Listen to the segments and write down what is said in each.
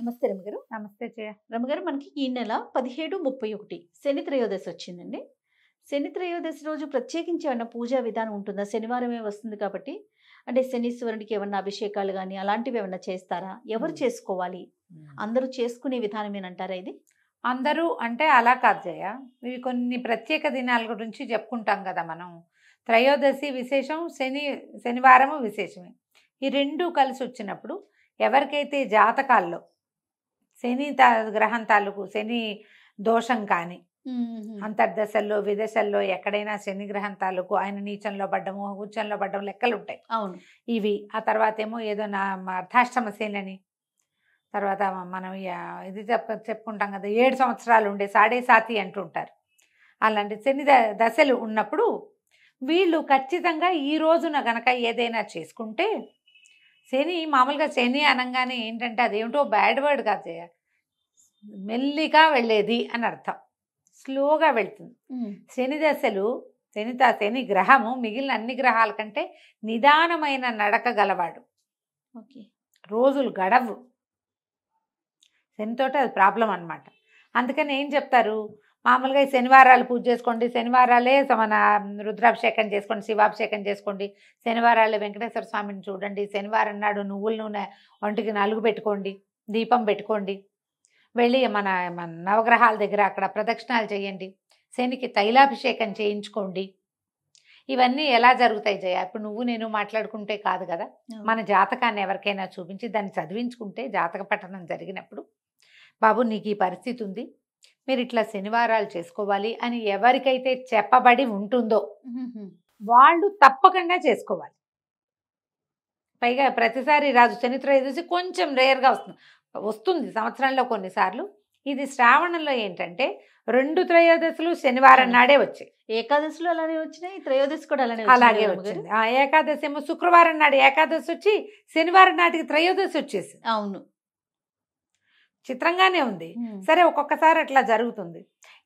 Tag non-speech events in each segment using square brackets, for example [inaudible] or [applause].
నమస్తే రమగారు నమస్తే జయ రమగారు మనకి ఈ నెల పదిహేడు ముప్పై ఒకటి శని త్రయోదశి వచ్చిందండి శని త్రయోదశి రోజు ప్రత్యేకించి ఏమన్నా పూజా విధానం ఉంటుందా శనివారమే వస్తుంది కాబట్టి అంటే శనీశ్వరునికి ఏమన్నా అభిషేకాలు కానీ అలాంటివి ఏమన్నా చేస్తారా ఎవరు చేసుకోవాలి అందరూ చేసుకునే విధానం ఏనంటారా ఇది అందరూ అంటే అలా కాదు జయ ఇవి కొన్ని ప్రత్యేక దినాల గురించి చెప్పుకుంటాం కదా మనం త్రయోదశి విశేషం శని శనివారము విశేషమే ఈ రెండు కలిసి వచ్చినప్పుడు ఎవరికైతే జాతకాల్లో శని గ్రహం తాలూకు శని దోషం కానీ అంతర్దశల్లో విదశల్లో ఎక్కడైనా శని గ్రహం తాలూకు ఆయన నీచంలో పడ్డము ఉచ్చంలో పడ్డం లెక్కలు ఉంటాయి అవును ఇవి ఆ తర్వాత ఏమో ఏదో నా అర్థాష్టమ శని తర్వాత మనం ఇది చెప్ప చెప్పుకుంటాం కదా ఏడు సంవత్సరాలు ఉండే సాడే సాతి ఉంటారు అలాంటి శని దశలు ఉన్నప్పుడు వీళ్ళు ఖచ్చితంగా ఈ రోజున గనక ఏదైనా చేసుకుంటే శని మామూలుగా శని అనగానే ఏంటంటే అదేమిటో బ్యాడ్ వర్డ్ కాదు మెల్లిగా వెళ్ళేది అని అర్థం స్లోగా వెళ్తుంది శని దశలు శని శని గ్రహము మిగిలిన అన్ని గ్రహాల కంటే నిదానమైన నడక గలవాడు ఓకే రోజులు గడవు శనితోటే అది ప్రాబ్లం అనమాట అందుకని ఏం చెప్తారు మామూలుగా ఈ శనివారాలు పూజ చేసుకోండి శనివారాలే మన రుద్రాభిషేకం చేసుకోండి శివాభిషేకం చేసుకోండి శనివారాలే వెంకటేశ్వర స్వామిని చూడండి శనివారం నాడు నువ్వుల నూనె ఒంటికి నలుగు పెట్టుకోండి దీపం పెట్టుకోండి వెళ్ళి మన మన నవగ్రహాల దగ్గర అక్కడ ప్రదక్షిణాలు చేయండి శనికి తైలాభిషేకం చేయించుకోండి ఇవన్నీ ఎలా జరుగుతాయి జయ ఇప్పుడు నువ్వు నేను మాట్లాడుకుంటే కాదు కదా మన జాతకాన్ని ఎవరికైనా చూపించి దాన్ని చదివించుకుంటే జాతక పట్టణం జరిగినప్పుడు బాబు నీకు ఈ పరిస్థితి ఉంది మీరు ఇట్లా శనివారాలు చేసుకోవాలి అని ఎవరికైతే చెప్పబడి ఉంటుందో వాళ్ళు తప్పకుండా చేసుకోవాలి పైగా ప్రతిసారి రాజు చరిత్ర ఎదుసి కొంచెం రేర్గా వస్తుంది వస్తుంది సంవత్సరంలో కొన్నిసార్లు ఇది శ్రావణంలో ఏంటంటే రెండు త్రయోదశులు శనివారం నాడే వచ్చాయి ఏకాదశులు అలానే వచ్చినాయి త్రయోదశి కూడా అలానే అలాగే వచ్చింది ఆ ఏకాదశి ఏమో శుక్రవారం నాడు ఏకాదశి వచ్చి శనివారం నాటికి త్రయోదశి వచ్చేసి అవును చిత్రంగానే ఉంది సరే ఒక్కొక్కసారి అట్లా జరుగుతుంది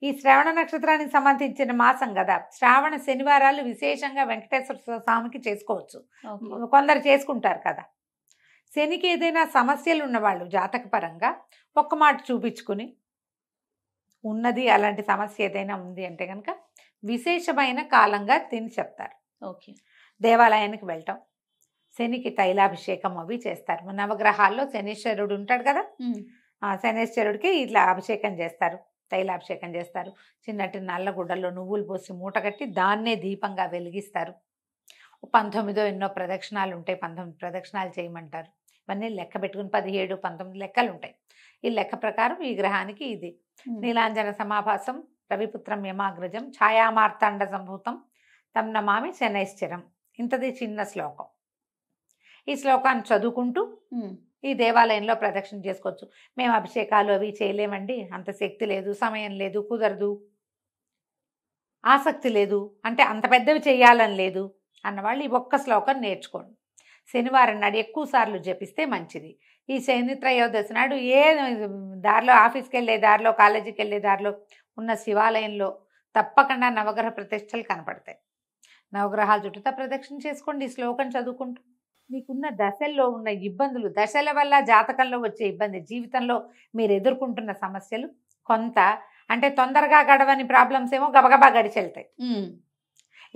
ఈ శ్రావణ నక్షత్రానికి సంబంధించిన మాసం కదా శ్రావణ శనివారాలు విశేషంగా వెంకటేశ్వర స్వామికి చేసుకోవచ్చు కొందరు చేసుకుంటారు కదా శనికి ఏదైనా సమస్యలు ఉన్నవాళ్ళు జాతకపరంగా ఒక్క మాట చూపించుకుని ఉన్నది అలాంటి సమస్య ఏదైనా ఉంది అంటే కనుక విశేషమైన కాలంగా తిని చెప్తారు ఓకే దేవాలయానికి వెళ్ళటం శనికి తైలాభిషేకం అవి చేస్తారు నవగ్రహాల్లో శనీశ్వరుడు ఉంటాడు కదా శనేశ్వరుడికి ఇట్లా అభిషేకం చేస్తారు తైలాభిషేకం చేస్తారు చిన్నటి నల్ల గుడ్డల్లో నువ్వులు పోసి కట్టి దాన్నే దీపంగా వెలిగిస్తారు పంతొమ్మిదో ఎన్నో ప్రదక్షిణాలు ఉంటాయి పంతొమ్మిది ప్రదక్షిణాలు చేయమంటారు ఇవన్నీ లెక్క పెట్టుకుని పదిహేడు పంతొమ్మిది లెక్కలు ఉంటాయి ఈ లెక్క ప్రకారం ఈ గ్రహానికి ఇది నీలాంజన సమాభాసం రవిపుత్రం యమాగ్రజం ఛాయామార్తాండ సంభూతం తమ్ నమామి శనైశ్చరం ఇంతది చిన్న శ్లోకం ఈ శ్లోకాన్ని చదువుకుంటూ ఈ దేవాలయంలో ప్రదక్షిణ చేసుకోవచ్చు మేము అభిషేకాలు అవి చేయలేమండి అంత శక్తి లేదు సమయం లేదు కుదరదు ఆసక్తి లేదు అంటే అంత పెద్దవి చేయాలని లేదు అన్నవాళ్ళు ఈ ఒక్క శ్లోకం నేర్చుకోండి శనివారం నాడు ఎక్కువసార్లు జపిస్తే మంచిది ఈ శని నాడు ఏ దారిలో ఆఫీస్కి వెళ్ళే దారిలో కాలేజీకి వెళ్ళే దారిలో ఉన్న శివాలయంలో తప్పకుండా నవగ్రహ ప్రతిష్టలు కనపడతాయి నవగ్రహాలు చుట్టూతా ప్రదక్షిణ చేసుకోండి ఈ శ్లోకం చదువుకుంటూ మీకున్న దశల్లో ఉన్న ఇబ్బందులు దశల వల్ల జాతకంలో వచ్చే ఇబ్బంది జీవితంలో మీరు ఎదుర్కొంటున్న సమస్యలు కొంత అంటే తొందరగా గడవని ప్రాబ్లమ్స్ ఏమో గబగబా గడిచెళ్తాయి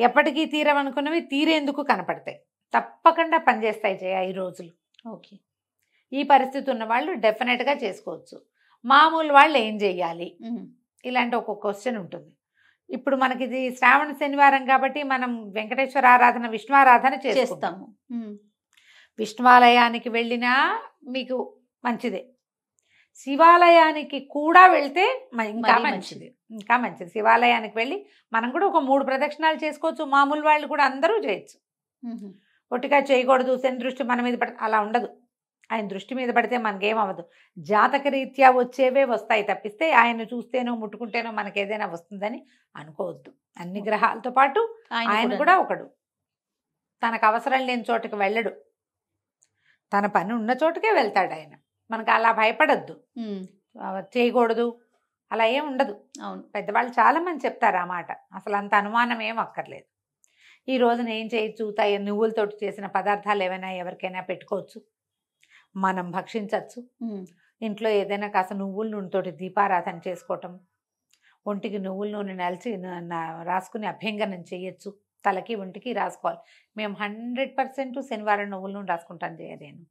ఎప్పటికీ తీరవనుకున్నవి తీరేందుకు కనపడతాయి తప్పకుండా పనిచేస్తాయి జయ ఈ రోజులు ఓకే ఈ పరిస్థితి ఉన్న వాళ్ళు డెఫినెట్గా చేసుకోవచ్చు మామూలు వాళ్ళు ఏం చేయాలి ఇలాంటి ఒక క్వశ్చన్ ఉంటుంది ఇప్పుడు మనకి ఇది శ్రావణ శనివారం కాబట్టి మనం వెంకటేశ్వర ఆరాధన విష్ణు ఆరాధన చేస్తాము విష్ణువాలయానికి వెళ్ళినా మీకు మంచిదే శివాలయానికి కూడా వెళ్తే ఇంకా మంచిది ఇంకా మంచిది శివాలయానికి వెళ్ళి మనం కూడా ఒక మూడు ప్రదక్షిణాలు చేసుకోవచ్చు మామూలు వాళ్ళు కూడా అందరూ చేయొచ్చు ఒట్టిగా చేయకూడదు శని దృష్టి మన మీద పడితే అలా ఉండదు ఆయన దృష్టి మీద పడితే మనకేమవ్వదు జాతక రీత్యా వచ్చేవే వస్తాయి తప్పిస్తే ఆయన చూస్తేనో ముట్టుకుంటేనో మనకి ఏదైనా వస్తుందని అనుకోవద్దు అన్ని గ్రహాలతో పాటు ఆయన కూడా ఒకడు తనకు అవసరం లేని చోటకి వెళ్ళడు తన పని ఉన్న చోటుకే వెళ్తాడు ఆయన మనకు అలా భయపడద్దు చేయకూడదు అలా ఏం ఉండదు అవును పెద్దవాళ్ళు చాలామంది చెప్తారు ఆ మాట అసలు అంత అనుమానం ఏం అక్కర్లేదు ఈ రోజున ఏం చేయొచ్చు తయ నువ్వులతోటి చేసిన పదార్థాలు ఏమైనా ఎవరికైనా పెట్టుకోవచ్చు మనం భక్షించవచ్చు ఇంట్లో ఏదైనా కాస్త నువ్వుల నూనెతోటి దీపారాధన చేసుకోవటం ఒంటికి నువ్వుల నూనె నలిచి రాసుకుని అభ్యంగనం చేయొచ్చు తలకి ఒంటికి రాసుకోవాలి మేము హండ్రెడ్ పర్సెంట్ శనివారం నువ్వుల నుండి రాసుకుంటాను జయదేను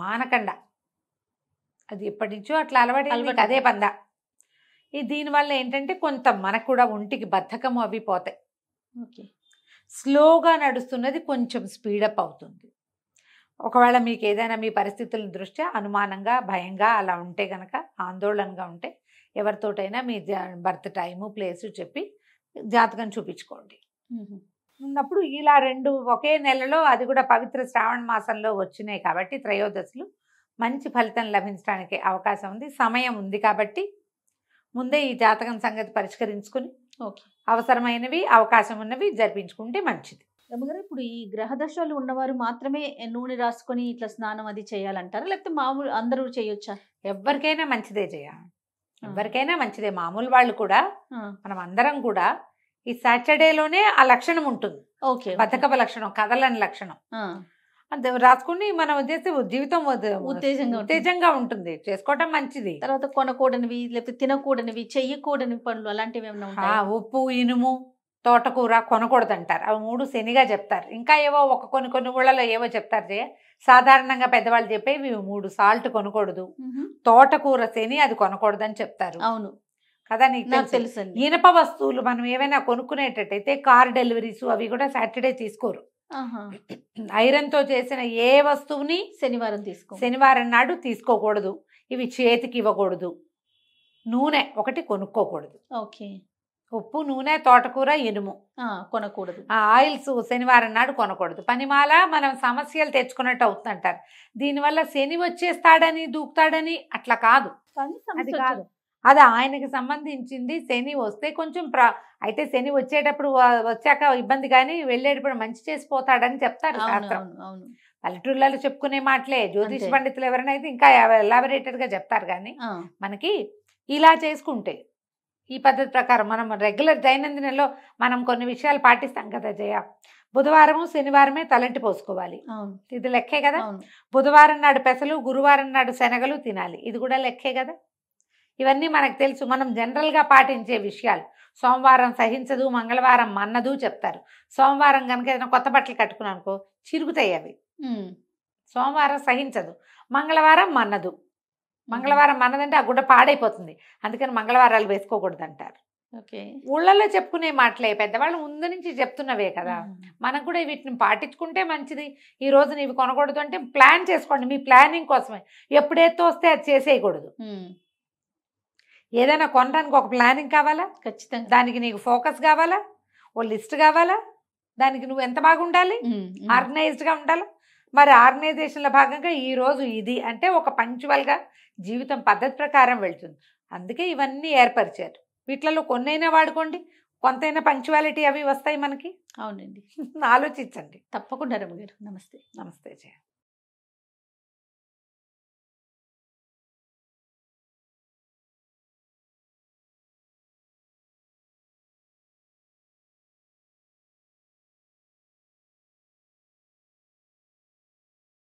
మానకండ అది ఎప్పటి నుంచో అట్లా అలవాటు అదే పందా ఈ దీనివల్ల ఏంటంటే కొంత మనకు కూడా ఒంటికి బద్ధకము అవి పోతాయి ఓకే స్లోగా నడుస్తున్నది కొంచెం స్పీడప్ అవుతుంది ఒకవేళ మీకు ఏదైనా మీ పరిస్థితుల దృష్ట్యా అనుమానంగా భయంగా అలా ఉంటే కనుక ఆందోళనగా ఉంటే ఎవరితోటైనా మీ బర్త్ టైము ప్లేసు చెప్పి జాతకం చూపించుకోండి ఉన్నప్పుడు ఇలా రెండు ఒకే నెలలో అది కూడా పవిత్ర శ్రావణ మాసంలో వచ్చినాయి కాబట్టి త్రయోదశులు మంచి ఫలితం లభించడానికి అవకాశం ఉంది సమయం ఉంది కాబట్టి ముందే ఈ జాతకం సంగతి పరిష్కరించుకుని అవసరమైనవి అవకాశం ఉన్నవి జరిపించుకుంటే మంచిది రమగారు ఇప్పుడు ఈ గ్రహదశలు ఉన్నవారు మాత్రమే నూనె రాసుకొని ఇట్లా స్నానం అది చేయాలంటారా లేకపోతే మామూలు అందరూ చేయొచ్చా ఎవరికైనా మంచిదే చేయాలి ఎవరికైనా మంచిదే మామూలు వాళ్ళు కూడా మనం అందరం కూడా ఈ సాటర్డేలోనే ఆ లక్షణం ఉంటుంది ఓకే బతకప లక్షణం కదలని లక్షణం అంతే రాసుకుని మనం చేస్తే జీవితం ఉత్తేజంగా ఉత్తేజంగా ఉంటుంది చేసుకోవటం మంచిది తర్వాత కొనకూడనివి లేకపోతే తినకూడనివి చెయ్యకూడని పనులు అలాంటివి ఏమైనా ఉప్పు ఇనుము తోటకూర కొనకూడదంటారు అవి మూడు శనిగా చెప్తారు ఇంకా ఏవో ఒక కొన్ని కొన్ని ఊళ్ళలో ఏవో చెప్తారు జయ సాధారణంగా పెద్దవాళ్ళు చెప్పేవి మూడు సాల్ట్ కొనకూడదు తోటకూర శని అది కొనకూడదని చెప్తారు అవును కదా నీకు తెలుసు ఇనప వస్తువులు మనం ఏమైనా కొనుక్కునేటట్టయితే కార్ డెలివరీస్ అవి కూడా సాటర్డే తీసుకోరు ఐరన్ తో చేసిన ఏ వస్తువుని శనివారం తీసుకో శనివారం నాడు తీసుకోకూడదు ఇవి చేతికి ఇవ్వకూడదు నూనె ఒకటి కొనుక్కోకూడదు ఓకే ఉప్పు నూనె తోటకూర ఇనుము కొనకూడదు ఆయిల్స్ శనివారం నాడు కొనకూడదు పనిమాల మనం సమస్యలు తెచ్చుకున్నట్టు అవుతుందంటారు దీనివల్ల శని వచ్చేస్తాడని దూకుతాడని అట్లా కాదు అది కాదు అది ఆయనకి సంబంధించింది శని వస్తే కొంచెం ప్ర అయితే శని వచ్చేటప్పుడు వచ్చాక ఇబ్బంది కానీ వెళ్ళేటప్పుడు మంచి చేసిపోతాడని చెప్తారు పల్లెటూళ్ళలో చెప్పుకునే మాటలే జ్యోతిష్ పండితులు ఎవరైనా అయితే ఇంకా ఎలాబరేటెడ్గా చెప్తారు కానీ మనకి ఇలా చేసుకుంటే ఈ పద్ధతి ప్రకారం మనం రెగ్యులర్ దైనందినలో మనం కొన్ని విషయాలు పాటిస్తాం కదా జయ బుధవారము శనివారమే తలంటి పోసుకోవాలి ఇది లెక్కే కదా బుధవారం నాడు పెసలు గురువారం నాడు శనగలు తినాలి ఇది కూడా లెక్కే కదా ఇవన్నీ మనకు తెలుసు మనం జనరల్గా పాటించే విషయాలు సోమవారం సహించదు మంగళవారం మన్నదు చెప్తారు సోమవారం కనుక ఏదైనా కొత్త బట్టలు కట్టుకున్నానుకో చిరుగుతాయి అవి సోమవారం సహించదు మంగళవారం మన్నదు మంగళవారం మనదంటే ఆ గుడ్డ పాడైపోతుంది అందుకని మంగళవారాలు వేసుకోకూడదు అంటారు ఊళ్ళల్లో చెప్పుకునే మాటలే పెద్దవాళ్ళు ముందు నుంచి చెప్తున్నవే కదా మనం కూడా వీటిని పాటించుకుంటే మంచిది ఈ రోజు నీవి కొనకూడదు అంటే ప్లాన్ చేసుకోండి మీ ప్లానింగ్ కోసమే ఎప్పుడైతే వస్తే అది చేసేయకూడదు ఏదైనా కొనడానికి ఒక ప్లానింగ్ కావాలా ఖచ్చితంగా దానికి నీకు ఫోకస్ కావాలా ఓ లిస్ట్ కావాలా దానికి నువ్వు ఎంత బాగుండాలి ఆర్గనైజ్డ్గా ఉండాలి మరి ఆర్గనైజేషన్లో భాగంగా ఈరోజు ఇది అంటే ఒక పంచువల్గా జీవితం పద్ధతి ప్రకారం వెళ్తుంది అందుకే ఇవన్నీ ఏర్పరిచారు వీటిలలో కొన్నైనా వాడుకోండి కొంతైనా పంక్చువాలిటీ అవి వస్తాయి మనకి అవునండి [laughs] ఆలోచించండి తప్పకుండా రమ్మగారు నమస్తే నమస్తే జయ